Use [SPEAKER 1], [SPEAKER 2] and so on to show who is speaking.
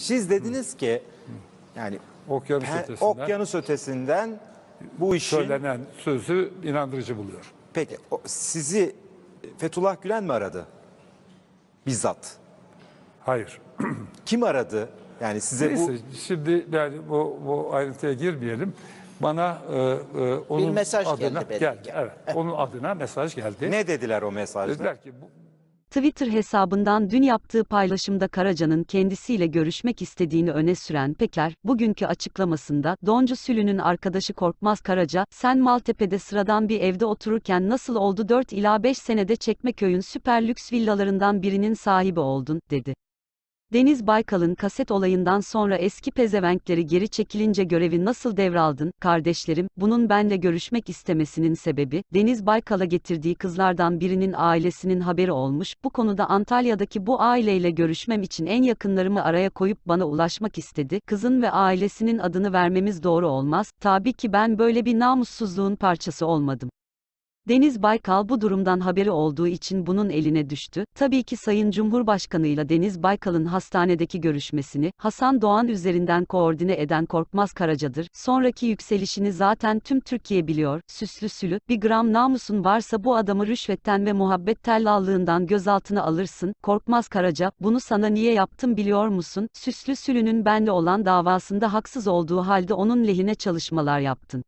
[SPEAKER 1] Siz dediniz ki yani okyanus, pe- ötesinden okyanus ötesinden bu işin... söylenen sözü inandırıcı buluyor. Peki o- sizi Fethullah Gülen mi aradı? Bizzat. Hayır. Kim aradı? Yani size bu... şimdi yani bu, bu ayrıntıya girmeyelim. Bana e, e, onun mesaj adına geldi belki. evet, onun adına mesaj geldi. Ne dediler o mesajda? Dediler ki bu,
[SPEAKER 2] Twitter hesabından dün yaptığı paylaşımda Karaca'nın kendisiyle görüşmek istediğini öne süren Peker, bugünkü açıklamasında, Doncu Sülü'nün arkadaşı Korkmaz Karaca, sen Maltepe'de sıradan bir evde otururken nasıl oldu 4 ila 5 senede Çekmeköy'ün süper lüks villalarından birinin sahibi oldun, dedi. Deniz Baykal'ın kaset olayından sonra eski pezevenkleri geri çekilince görevi nasıl devraldın, kardeşlerim, bunun benle görüşmek istemesinin sebebi, Deniz Baykal'a getirdiği kızlardan birinin ailesinin haberi olmuş, bu konuda Antalya'daki bu aileyle görüşmem için en yakınlarımı araya koyup bana ulaşmak istedi, kızın ve ailesinin adını vermemiz doğru olmaz, tabii ki ben böyle bir namussuzluğun parçası olmadım. Deniz Baykal bu durumdan haberi olduğu için bunun eline düştü. Tabii ki Sayın Cumhurbaşkanıyla Deniz Baykal'ın hastanedeki görüşmesini Hasan Doğan üzerinden koordine eden Korkmaz Karaca'dır. Sonraki yükselişini zaten tüm Türkiye biliyor. Süslü sülü, bir gram namusun varsa bu adamı rüşvetten ve muhabbet tellallığından gözaltına alırsın. Korkmaz Karaca, bunu sana niye yaptım biliyor musun? Süslü sülünün benle olan davasında haksız olduğu halde onun lehine çalışmalar yaptın.